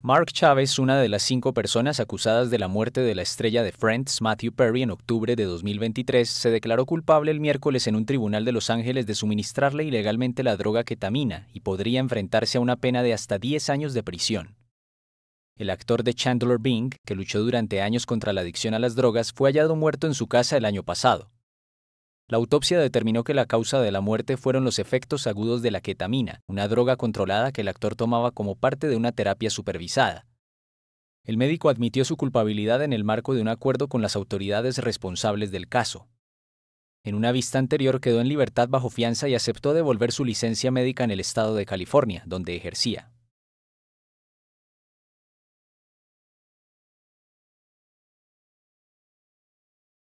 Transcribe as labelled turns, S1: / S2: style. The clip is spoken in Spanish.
S1: Mark Chávez, una de las cinco personas acusadas de la muerte de la estrella de Friends, Matthew Perry, en octubre de 2023, se declaró culpable el miércoles en un tribunal de Los Ángeles de suministrarle ilegalmente la droga ketamina y podría enfrentarse a una pena de hasta 10 años de prisión. El actor de Chandler Bing, que luchó durante años contra la adicción a las drogas, fue hallado muerto en su casa el año pasado. La autopsia determinó que la causa de la muerte fueron los efectos agudos de la ketamina, una droga controlada que el actor tomaba como parte de una terapia supervisada. El médico admitió su culpabilidad en el marco de un acuerdo con las autoridades responsables del caso. En una vista anterior quedó en libertad bajo fianza y aceptó devolver su licencia médica en el estado de California, donde ejercía.